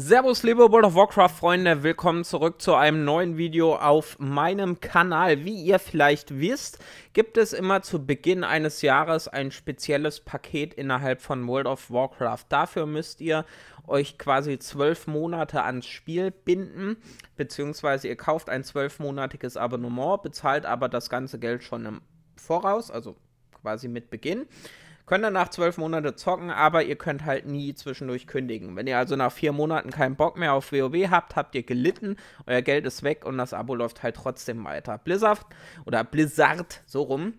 Servus liebe World of Warcraft Freunde, willkommen zurück zu einem neuen Video auf meinem Kanal. Wie ihr vielleicht wisst, gibt es immer zu Beginn eines Jahres ein spezielles Paket innerhalb von World of Warcraft. Dafür müsst ihr euch quasi zwölf Monate ans Spiel binden, beziehungsweise ihr kauft ein zwölfmonatiges Abonnement, bezahlt aber das ganze Geld schon im Voraus, also quasi mit Beginn. Könnt ihr nach zwölf Monate zocken, aber ihr könnt halt nie zwischendurch kündigen. Wenn ihr also nach vier Monaten keinen Bock mehr auf WoW habt, habt ihr gelitten, euer Geld ist weg und das Abo läuft halt trotzdem weiter. Blizzard oder Blizzard, so rum,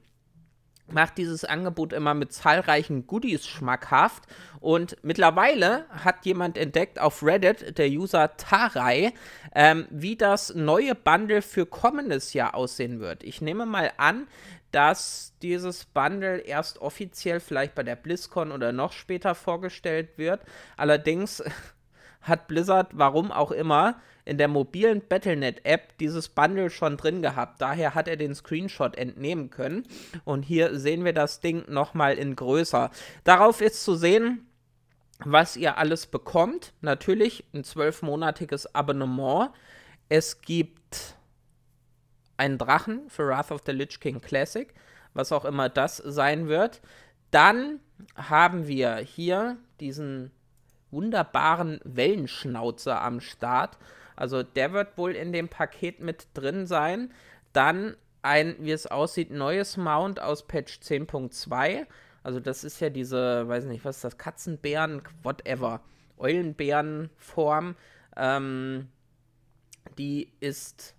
macht dieses Angebot immer mit zahlreichen Goodies schmackhaft. Und mittlerweile hat jemand entdeckt auf Reddit, der User Tarai, ähm, wie das neue Bundle für kommendes Jahr aussehen wird. Ich nehme mal an, dass dieses Bundle erst offiziell vielleicht bei der BlizzCon oder noch später vorgestellt wird. Allerdings hat Blizzard, warum auch immer, in der mobilen Battlenet-App dieses Bundle schon drin gehabt. Daher hat er den Screenshot entnehmen können. Und hier sehen wir das Ding nochmal in größer. Darauf ist zu sehen, was ihr alles bekommt. Natürlich ein zwölfmonatiges Abonnement. Es gibt einen Drachen für Wrath of the Lich King Classic, was auch immer das sein wird. Dann haben wir hier diesen wunderbaren Wellenschnauzer am Start. Also der wird wohl in dem Paket mit drin sein. Dann ein, wie es aussieht, neues Mount aus Patch 10.2. Also das ist ja diese, weiß nicht, was ist das, Katzenbären, whatever, Eulenbärenform. Ähm, die ist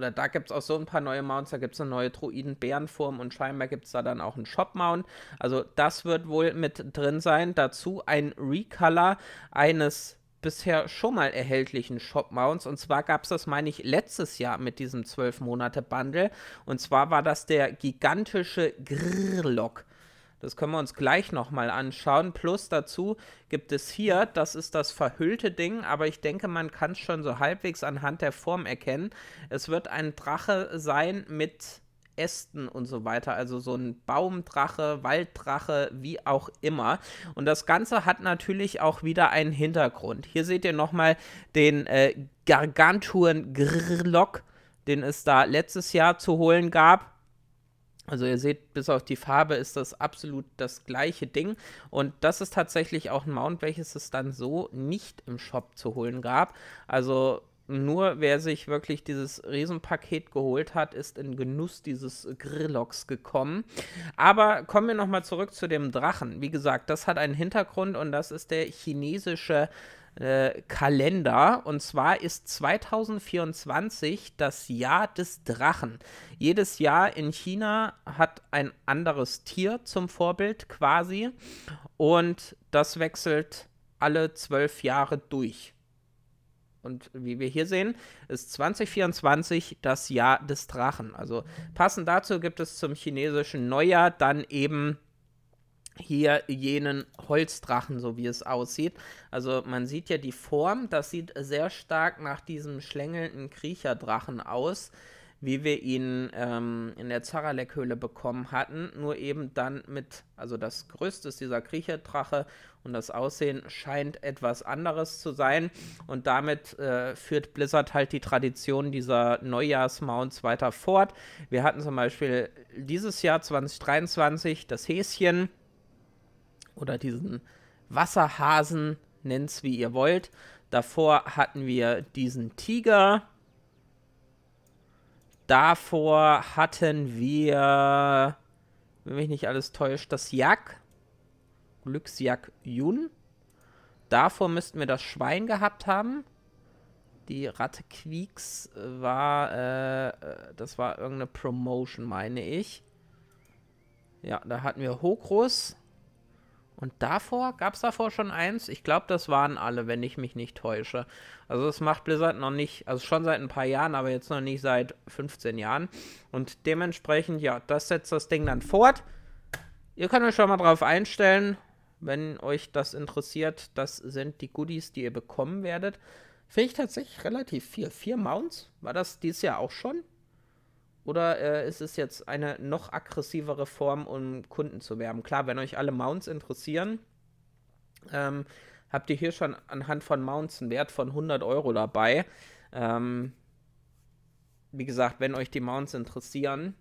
oder da gibt es auch so ein paar neue Mounts. Da gibt es eine neue Druiden-Bärenform und scheinbar gibt es da dann auch einen Shop-Mount. Also das wird wohl mit drin sein. Dazu ein Recolor eines bisher schon mal erhältlichen Shop-Mounts. Und zwar gab es das, meine ich, letztes Jahr mit diesem 12-Monate-Bundle. Und zwar war das der gigantische Grrlock. Das können wir uns gleich nochmal anschauen. Plus dazu gibt es hier, das ist das verhüllte Ding, aber ich denke, man kann es schon so halbwegs anhand der Form erkennen. Es wird ein Drache sein mit Ästen und so weiter. Also so ein Baumdrache, Walddrache, wie auch immer. Und das Ganze hat natürlich auch wieder einen Hintergrund. Hier seht ihr nochmal den äh, Gargantuan Grrlock, den es da letztes Jahr zu holen gab. Also ihr seht, bis auf die Farbe ist das absolut das gleiche Ding. Und das ist tatsächlich auch ein Mount, welches es dann so nicht im Shop zu holen gab. Also nur wer sich wirklich dieses Riesenpaket geholt hat, ist in Genuss dieses Grillocks gekommen. Aber kommen wir nochmal zurück zu dem Drachen. Wie gesagt, das hat einen Hintergrund und das ist der chinesische äh, äh, Kalender. Und zwar ist 2024 das Jahr des Drachen. Jedes Jahr in China hat ein anderes Tier zum Vorbild quasi. Und das wechselt alle zwölf Jahre durch. Und wie wir hier sehen, ist 2024 das Jahr des Drachen. Also passend dazu gibt es zum chinesischen Neujahr dann eben hier jenen Holzdrachen, so wie es aussieht. Also man sieht ja die Form, das sieht sehr stark nach diesem schlängelnden Kriecherdrachen aus, wie wir ihn ähm, in der Zaralek-Höhle bekommen hatten. Nur eben dann mit, also das Gerüst ist dieser Kriecherdrache und das Aussehen scheint etwas anderes zu sein. Und damit äh, führt Blizzard halt die Tradition dieser Neujahrsmounts weiter fort. Wir hatten zum Beispiel dieses Jahr 2023 das Häschen oder diesen Wasserhasen, nennt's wie ihr wollt. Davor hatten wir diesen Tiger. Davor hatten wir, wenn mich nicht alles täuscht, das Yak. Glücksjak Yun. Davor müssten wir das Schwein gehabt haben. Die Ratte Queeks war, äh, das war irgendeine Promotion, meine ich. Ja, da hatten wir Hokrus. Und davor, gab es davor schon eins? Ich glaube, das waren alle, wenn ich mich nicht täusche. Also das macht Blizzard noch nicht, also schon seit ein paar Jahren, aber jetzt noch nicht seit 15 Jahren. Und dementsprechend, ja, das setzt das Ding dann fort. Ihr könnt euch schon mal drauf einstellen, wenn euch das interessiert. Das sind die Goodies, die ihr bekommen werdet. Finde ich tatsächlich relativ viel. Vier Mounts, war das dieses Jahr auch schon? Oder äh, ist es jetzt eine noch aggressivere Form, um Kunden zu werben? Klar, wenn euch alle Mounts interessieren, ähm, habt ihr hier schon anhand von Mounts einen Wert von 100 Euro dabei. Ähm, wie gesagt, wenn euch die Mounts interessieren,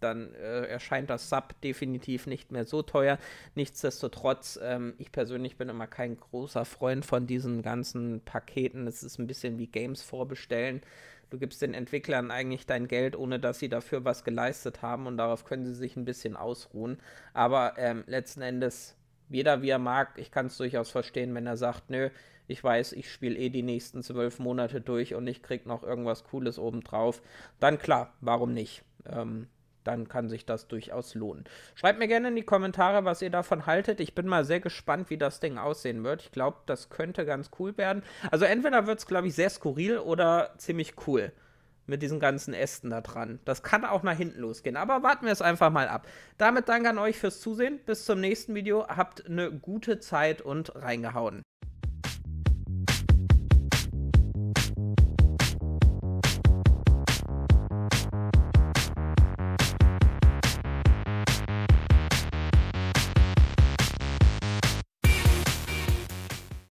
dann äh, erscheint das Sub definitiv nicht mehr so teuer. Nichtsdestotrotz, ähm, ich persönlich bin immer kein großer Freund von diesen ganzen Paketen. Es ist ein bisschen wie Games vorbestellen du gibst den Entwicklern eigentlich dein Geld, ohne dass sie dafür was geleistet haben und darauf können sie sich ein bisschen ausruhen. Aber ähm, letzten Endes, jeder wie er mag, ich kann es durchaus verstehen, wenn er sagt, nö, ich weiß, ich spiele eh die nächsten zwölf Monate durch und ich krieg noch irgendwas Cooles obendrauf, dann klar, warum nicht? Ähm, dann kann sich das durchaus lohnen. Schreibt mir gerne in die Kommentare, was ihr davon haltet. Ich bin mal sehr gespannt, wie das Ding aussehen wird. Ich glaube, das könnte ganz cool werden. Also entweder wird es, glaube ich, sehr skurril oder ziemlich cool mit diesen ganzen Ästen da dran. Das kann auch nach hinten losgehen, aber warten wir es einfach mal ab. Damit danke an euch fürs Zusehen. Bis zum nächsten Video. Habt eine gute Zeit und reingehauen.